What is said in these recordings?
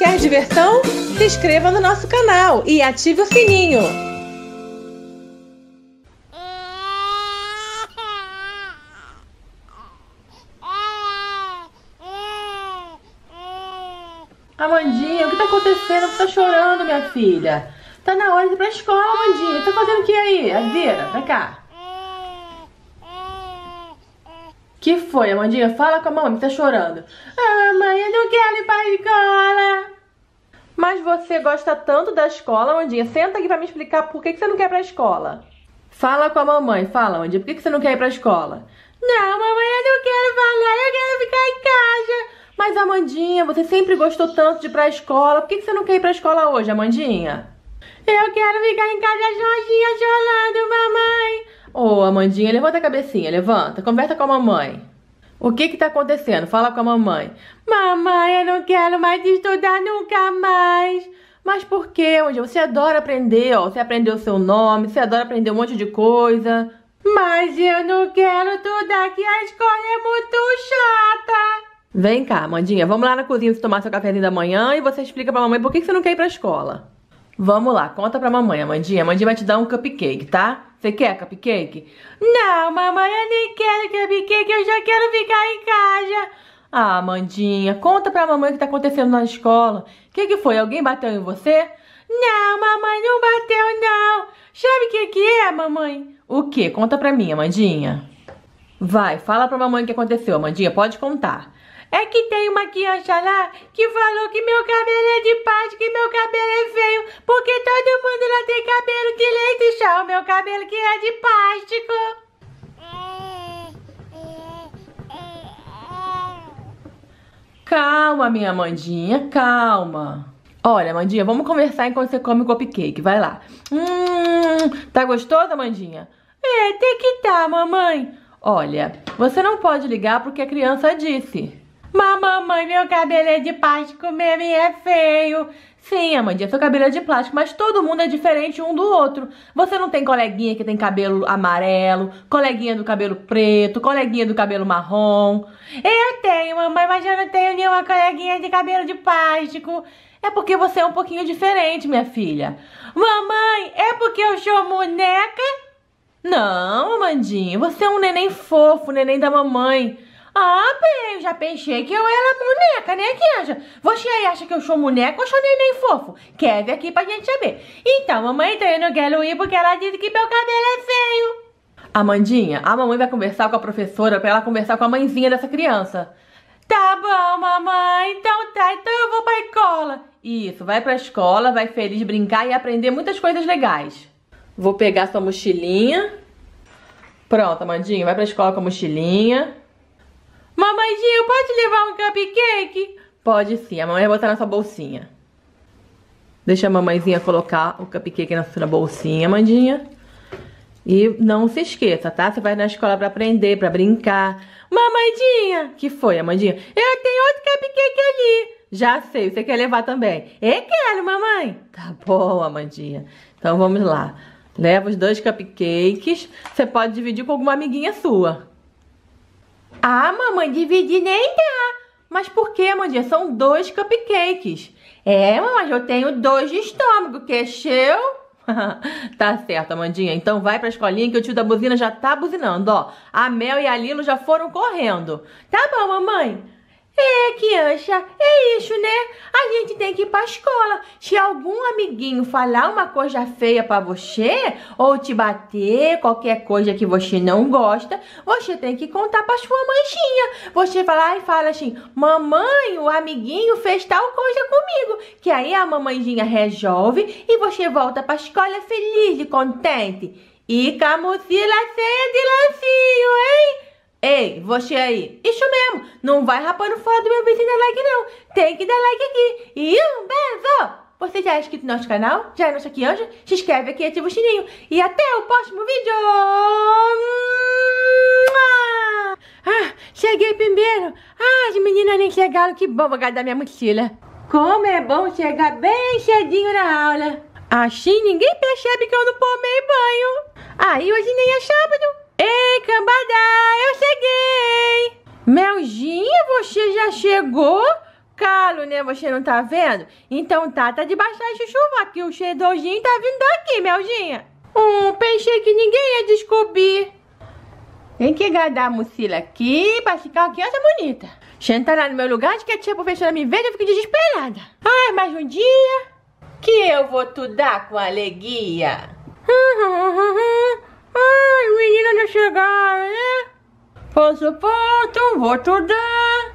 Quer diversão? Se inscreva no nosso canal e ative o sininho. Amandinha, o que tá acontecendo? Você tá chorando, minha filha? Tá na hora de ir pra escola, Amandinha. Tá fazendo o que aí? Vira, Vem cá. Que foi, Amandinha? Fala com a mamãe, que tá chorando. Ah, mãe, eu não quero ir pra escola. Mas você gosta tanto da escola, Amandinha. Senta aqui pra me explicar por que, que você não quer ir pra escola. Fala com a mamãe. Fala, Amandinha, por que, que você não quer ir pra escola? Não, mamãe, eu não quero falar, eu quero ficar em casa. Mas, Amandinha, você sempre gostou tanto de ir pra escola. Por que, que você não quer ir pra escola hoje, Amandinha? Eu quero ficar em casa sozinha, chorando, mamãe. Ô, oh, Amandinha, levanta a cabecinha, levanta, conversa com a mamãe. O que que tá acontecendo? Fala com a mamãe. Mamãe, eu não quero mais estudar nunca mais. Mas por quê, Amandinha? Você adora aprender, ó. Você aprendeu seu nome, você adora aprender um monte de coisa. Mas eu não quero estudar, que a escola é muito chata. Vem cá, amandinha. vamos lá na cozinha tomar seu cafezinho da manhã e você explica pra mamãe por que você não quer ir pra escola. Vamos lá, conta pra mamãe, Amandinha. Amandinha vai te dar um cupcake, tá? Você quer cupcake? Não, mamãe, eu nem quero cupcake, eu já quero ficar em casa. Ah, Mandinha, conta pra mamãe o que tá acontecendo na escola. O que, que foi? Alguém bateu em você? Não, mamãe, não bateu, não. Sabe o que, que é, mamãe? O que? Conta pra mim, Amandinha. Vai, fala pra mamãe o que aconteceu, Amandinha. Pode contar. É que tem uma guiancha lá que falou que meu cabelo é de paz, que meu cabelo é feio, porque todo mundo lá tem cabelo de leite e chá, o meu cabelo que é de plástico. Calma, minha Mandinha, calma. Olha, Mandinha, vamos conversar enquanto você come o cupcake, vai lá. Hum, tá gostosa, Mandinha? É, tem que tá, mamãe. Olha, você não pode ligar porque a criança disse. Mamãe, meu cabelo é de plástico mesmo e é feio. Sim, Amandinha, seu cabelo é de plástico, mas todo mundo é diferente um do outro. Você não tem coleguinha que tem cabelo amarelo, coleguinha do cabelo preto, coleguinha do cabelo marrom. Eu tenho, mamãe, mas eu não tenho nenhuma coleguinha de cabelo de plástico. É porque você é um pouquinho diferente, minha filha. Mamãe, é porque eu sou boneca? Não, Amandinha, você é um neném fofo, neném da mamãe. Ah, bem, já pensei que eu era boneca, né, Kianja? Você aí acha que eu sou boneca ou sou neném fofo? Quer ver aqui pra gente saber. Então, mamãe eu não quero ir porque ela disse que meu cabelo é feio. Amandinha, a mamãe vai conversar com a professora pra ela conversar com a mãezinha dessa criança. Tá bom, mamãe, então tá, então eu vou pra escola. Isso, vai pra escola, vai feliz brincar e aprender muitas coisas legais. Vou pegar sua mochilinha. Pronto, Amandinha, vai pra escola com a mochilinha. Mamãezinho, pode levar um cupcake? Pode sim, a mamãe vai botar na sua bolsinha. Deixa a mamãezinha colocar o cupcake na sua bolsinha, Mandinha. E não se esqueça, tá? Você vai na escola pra aprender, pra brincar. Mamandinha! Que foi, Amandinha? Eu tenho outro cupcake ali. Já sei, você quer levar também? Eu quero, mamãe. Tá bom, Amandinha. Então vamos lá. Leva os dois cupcakes. Você pode dividir com alguma amiguinha sua. Ah, mamãe, dividi nem dá. Mas por que, Mandinha? São dois cupcakes. É, mamãe, eu tenho dois de estômago, queixeu? É tá certo, Amandinha. Então vai pra escolinha que o tio da buzina já tá buzinando, ó. A Mel e a Lilo já foram correndo. Tá bom, mamãe. É, criança, é isso, né? A gente tem que ir pra escola. Se algum amiguinho falar uma coisa feia para você, ou te bater, qualquer coisa que você não gosta, você tem que contar pra sua manchinha. Você vai lá e fala assim, mamãe, o amiguinho fez tal coisa comigo. Que aí a mamãezinha resolve e você volta pra escola feliz e contente. E com a mochila cheia de lanchinho, hein? Ei, você aí. Isso mesmo. Não vai rapando fora do meu vídeo e dar like, não. Tem que dar like aqui. E um beijo. Você já é inscrito no nosso canal? Já é nosso aqui anjo? Se inscreve aqui e ativa o sininho. E até o próximo vídeo. Ah, cheguei primeiro. Ah, as meninas nem chegaram. Que bom, vou guardar minha mochila. Como é bom chegar bem cedinho na aula. Assim ninguém percebe que eu não tomei banho. Aí hoje nem é sábado. Ei, cambada, eu cheguei! Melzinha, você já chegou? Calo, né? Você não tá vendo? Então tá, tá de bastante chuva aqui. O cheirozinho tá vindo aqui, Melzinha. Hum, pensei que ninguém ia descobrir. Tem que guardar a mochila aqui pra ficar uma criança bonita. tá lá no meu lugar de que a tia professora me veja, eu fico desesperada. Ai, mais um dia que eu vou estudar com alegria. Ai, menina não chegaram, né? Passaporte, vou dar.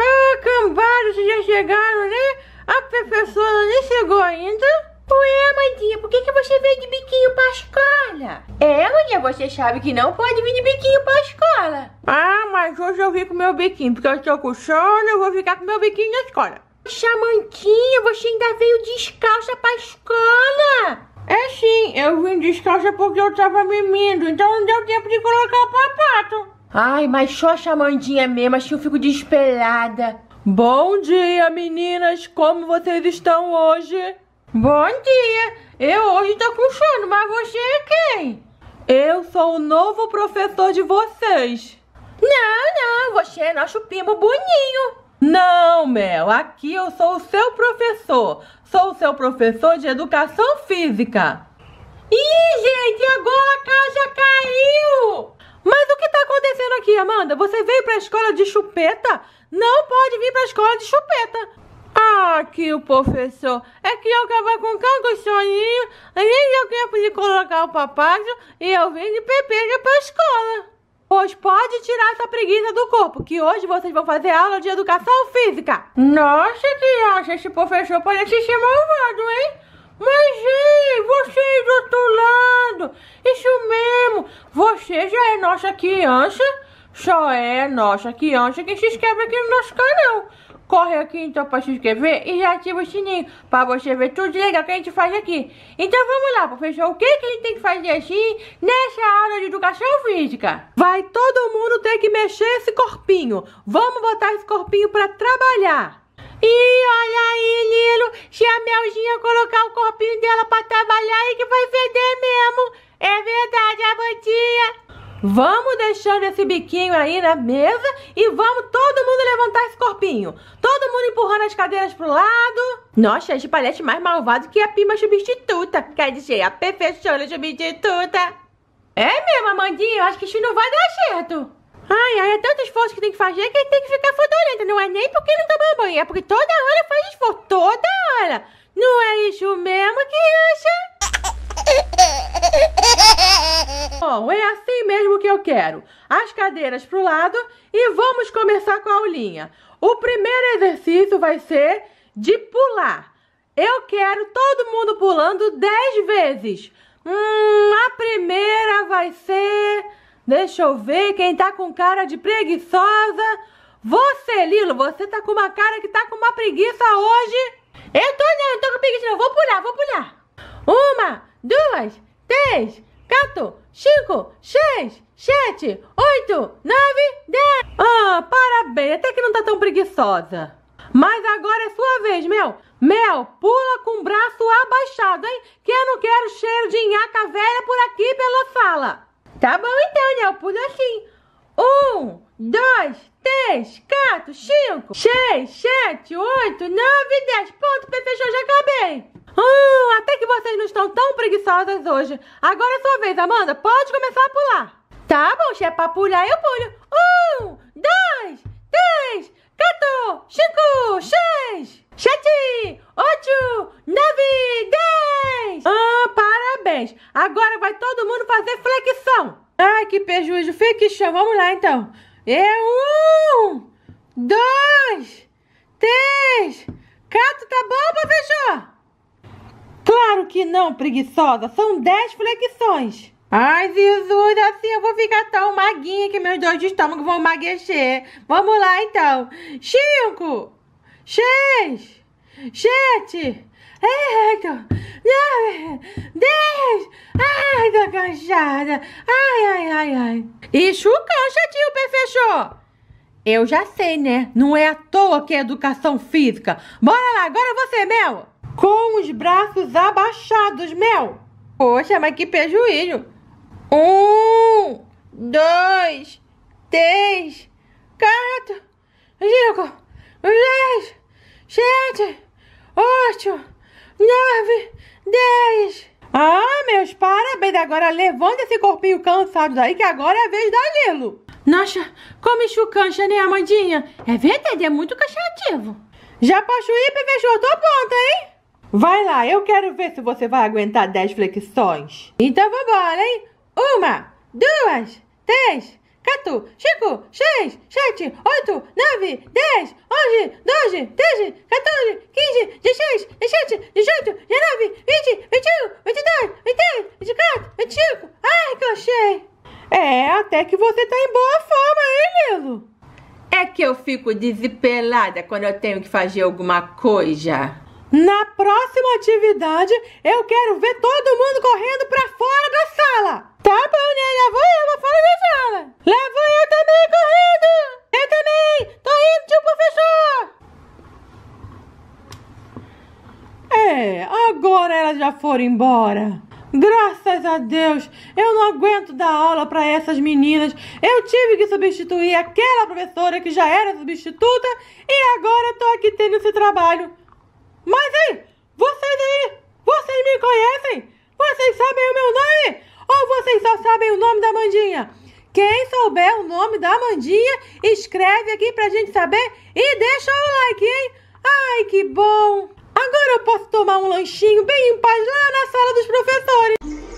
Ah, vocês já chegaram, né? A professora nem chegou ainda. Ué, Mandinha, por que, que você veio de biquinho pra escola? É, Mandinha, você sabe que não pode vir de biquinho pra escola. Ah, mas hoje eu vim com meu biquinho, porque eu tô com sono, eu vou ficar com meu biquinho na escola. Chamantinha, você ainda veio descalça pra escola? É sim, eu vim descalça porque eu tava mimindo, então não deu tempo de colocar o papato. Ai, mas xoxa mandinha mesmo, acho assim que eu fico despelada. Bom dia, meninas, como vocês estão hoje? Bom dia, eu hoje tô com sono, mas você é quem? Eu sou o novo professor de vocês. Não, não, você é nosso primo boninho. Não, Mel, aqui eu sou o seu professor. Sou o seu professor de educação física. Ih, gente, agora a caixa caiu! Mas o que tá acontecendo aqui, Amanda? Você veio pra escola de chupeta? Não pode vir pra escola de chupeta. Ah, aqui o professor. É que eu tava com tanto soninho, nem eu tempo de colocar o papagaio e eu vim de para pra escola. Pois pode tirar essa preguiça do corpo, que hoje vocês vão fazer aula de educação física. Nossa, criança, esse professor parece ser malvado, hein? Mas, ei, é do outro lado, isso mesmo, você já é nossa criança? Só é nossa, que ancha que se inscreve aqui no nosso canal. Corre aqui então para se inscrever e já ativa o sininho para você ver tudo de legal que a gente faz aqui. Então vamos lá, professor, o que, que a gente tem que fazer assim nessa aula de educação física? Vai todo mundo ter que mexer esse corpinho. Vamos botar esse corpinho para trabalhar. E olha aí, Lilo, se a Melzinha colocar o corpinho dela para trabalhar, é que vai feder mesmo. É verdade, a bandinha. Vamos deixando esse biquinho aí na mesa e vamos todo mundo levantar esse corpinho. Todo mundo empurrando as cadeiras pro lado. Nossa, esse é mais malvado que a Pima substituta. Quer é dizer, a perfeição substituta. É mesmo, Amandinha, eu acho que isso não vai dar certo. Ai, ai, é tanto esforço que tem que fazer que tem que ficar fodolenta. Não é nem porque não toma banho, é porque toda hora faz esforço. Toda hora. Não é isso mesmo, criança? Bom, é assim mesmo que eu quero. As cadeiras para o lado e vamos começar com a aulinha. O primeiro exercício vai ser de pular. Eu quero todo mundo pulando 10 vezes. Hum, a primeira vai ser... Deixa eu ver quem tá com cara de preguiçosa. Você, Lilo, você tá com uma cara que tá com uma preguiça hoje. Eu tô não, eu tô com preguiça não. Vou pular, vou pular. Uma, duas, três, quatro, cinco, seis, sete, oito, nove, dez. Ah, parabéns. Até que não tá tão preguiçosa. Mas agora é sua vez, Mel. Mel, pula com o braço abaixado, hein? Que eu não quero cheiro de nhaca velha por aqui pela sala. Tá bom então, Mel. Pula assim. Um, dois, três, quatro, cinco, seis, sete, oito, nove, dez. Ponto, perfeição, já acabei. Hum, até que vocês não estão tão preguiçosas hoje. Agora é sua vez, Amanda. Pode começar a pular. Tá bom, se é pra pular, eu pulo. Um, dois, três, quatro, cinco, seis, sete, oito, nove, dez. Ah, parabéns. Agora vai todo mundo fazer flexão. Ai, que prejuízo. Flexão. Vamos lá, então. É um, dois, três, quatro. Tá bom, professor? Claro que não, preguiçosa. São dez flexões. Ai, Jesus, assim eu vou ficar tão maguinha que meus dois estômago vão maguecer. Vamos lá, então. Cinco. Seis. Sete. Eita. Nove. Dez. Ai, tô cansada. Ai, ai, ai, ai. E chucancha, Chatinho, Perfechou. Eu já sei, né? Não é à toa que é educação física. Bora lá, agora você, Mel com os braços abaixados, Mel. Poxa, mas que prejuízo. Um, dois, três, quatro, cinco, seis, sete, oito, nove, dez. Ah, meus parabéns. Agora levanta esse corpinho cansado daí que agora é a vez da Lilo. Nossa, como chucancha, né, Amandinha? É verdade, é muito cansativo. Já posso ir, Eu Tô pronta, hein? Vai lá, eu quero ver se você vai aguentar 10 flexões. Então vambora, hein? Uma, duas, três, quatro, cinco, seis, sete, oito, nove, dez, onze, doze, treze, quatorze, quinze, dezesseis, dezessete, dezoito, dezenove, vinte, vinte e um, vinte e dois, vinte e três, vinte e quatro, vinte e cinco. Ai, achei. É, até que você tá em boa forma, hein, Lilo? É que eu fico desesperada quando eu tenho que fazer alguma coisa. Na próxima atividade, eu quero ver todo mundo correndo para fora da sala. Tá bom, né? Já vou eu pra fora da sala. Lá eu também correndo. Eu também. Tô indo, tio professor. É, agora elas já foram embora. Graças a Deus, eu não aguento dar aula para essas meninas. Eu tive que substituir aquela professora que já era substituta e agora eu tô aqui tendo esse trabalho aí! Vocês aí! Vocês me conhecem? Vocês sabem o meu nome? Ou vocês só sabem o nome da Mandinha? Quem souber o nome da Mandinha, escreve aqui pra gente saber e deixa o like, hein? Ai, que bom! Agora eu posso tomar um lanchinho bem em paz lá na sala dos professores.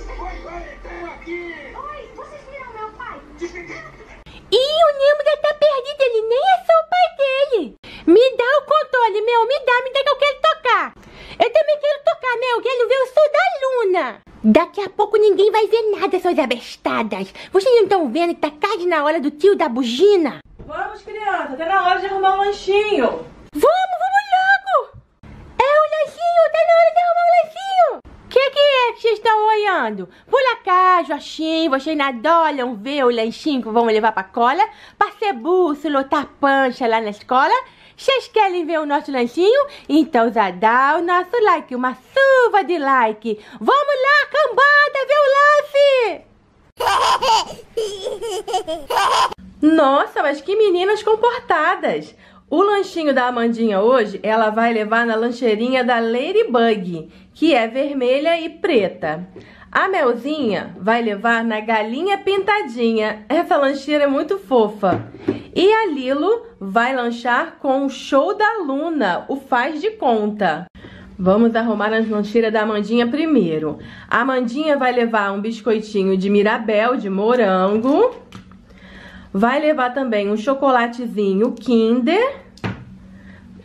o Nemo deve estar tá perdido, ele nem é só o pai dele. Me dá o controle, meu, me dá, me dá que eu quero tocar. Eu também quero tocar, meu, quero ver o sol da luna. Daqui a pouco ninguém vai ver nada, suas abestadas. Vocês não estão vendo que tá tarde na hora do tio da bugina? Vamos, criança, tá na hora de arrumar um lanchinho. vocês estão olhando? Por acaso, assim, vocês não ver o lanchinho que vamos levar pra cola? Pra ser bússola ou tá pancha lá na escola? Vocês querem ver o nosso lanchinho? Então já dá o nosso like, uma chuva de like. Vamos lá, cambada, ver o lance! Nossa, mas que meninas comportadas! O lanchinho da Amandinha hoje, ela vai levar na lancheirinha da Ladybug, que é vermelha e preta. A Melzinha vai levar na Galinha Pintadinha, essa lancheira é muito fofa. E a Lilo vai lanchar com o Show da Luna, o Faz de Conta. Vamos arrumar as lancheiras da Amandinha primeiro. A Amandinha vai levar um biscoitinho de mirabel, de morango Vai levar também um chocolatezinho Kinder.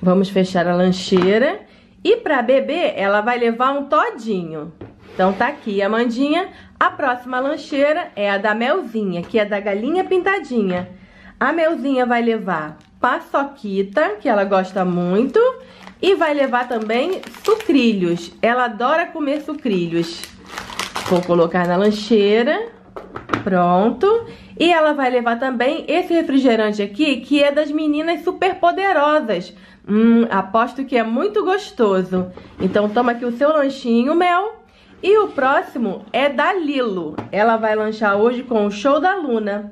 Vamos fechar a lancheira. E para bebê, ela vai levar um todinho. Então tá aqui a Mandinha. A próxima lancheira é a da Melzinha, que é da Galinha Pintadinha. A Melzinha vai levar paçoquita, que ela gosta muito, e vai levar também sucrilhos. Ela adora comer sucrilhos. Vou colocar na lancheira. Pronto. E ela vai levar também esse refrigerante aqui, que é das meninas superpoderosas. Hum, aposto que é muito gostoso. Então toma aqui o seu lanchinho, Mel. E o próximo é da Lilo. Ela vai lanchar hoje com o Show da Luna.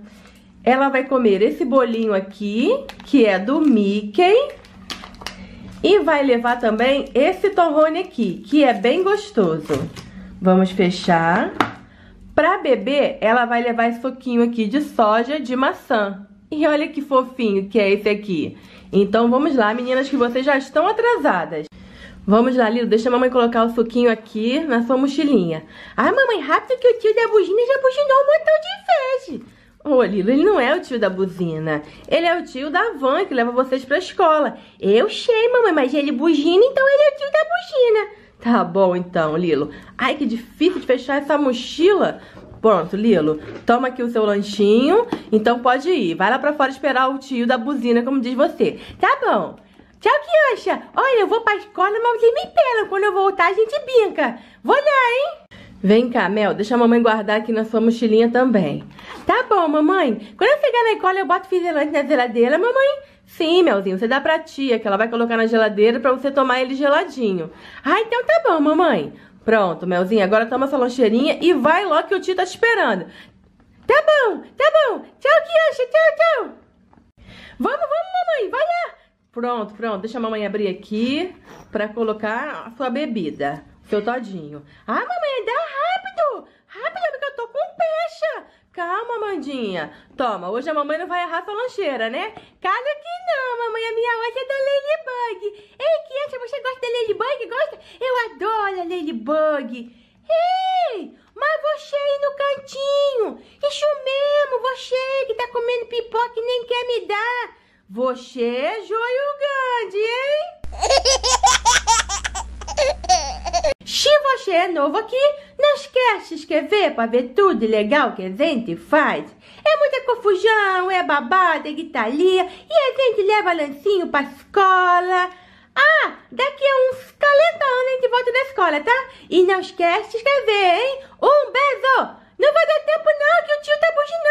Ela vai comer esse bolinho aqui, que é do Mickey. E vai levar também esse torrone aqui, que é bem gostoso. Vamos fechar. Para beber, ela vai levar esse suquinho aqui de soja de maçã. E olha que fofinho que é esse aqui. Então vamos lá, meninas, que vocês já estão atrasadas. Vamos lá, Lilo, deixa a mamãe colocar o suquinho aqui na sua mochilinha. Ai, mamãe, rápido que o tio da buzina já buzinou um montão de vez. Ô, Lilo, ele não é o tio da buzina. Ele é o tio da van que leva vocês pra escola. Eu sei, mamãe, mas ele buzina, então ele é o tio da buzina. Tá bom então, Lilo. Ai, que difícil de fechar essa mochila. Pronto, Lilo, toma aqui o seu lanchinho, então pode ir. Vai lá pra fora esperar o tio da buzina, como diz você. Tá bom. Tchau, Kiancha. Olha, eu vou pra escola, mas vocês me pelam. Quando eu voltar, a gente brinca. Vou lá, hein? Vem cá, Mel, deixa a mamãe guardar aqui na sua mochilinha também. Tá bom, mamãe. Quando eu chegar na escola, eu boto fiselante na geladeira, mamãe. Sim, Melzinho, você dá pra tia, que ela vai colocar na geladeira pra você tomar ele geladinho. Ah, então tá bom, mamãe. Pronto, Melzinho, agora toma essa lancheirinha e vai logo que o tio tá te esperando. Tá bom, tá bom. Tchau, Kiasha, tchau, tchau. Vamos, vamos, mamãe, vai lá. Pronto, pronto, deixa a mamãe abrir aqui pra colocar a sua bebida, seu todinho. Ah, mamãe, dá Calma, Mandinha. Toma, hoje a mamãe não vai errar sua lancheira, né? Claro que não, mamãe. A minha hoje é da Ladybug. Ei, criança, você gosta da Ladybug? Gosta? Eu adoro a Ladybug. Ei, mas você aí no cantinho. Isso mesmo, você que tá comendo pipoca e nem quer me dar. Você, é joio grande, hein? Se você é novo aqui, não esquece de se inscrever para ver tudo legal que a gente faz. É muita confusão, é babada, é guitarria e a gente leva lancinho para escola. Ah, daqui a uns 40 anos a gente volta da escola, tá? E não esquece de escrever, hein? Um beijo! Não vai dar tempo não que o tio tá buzinando.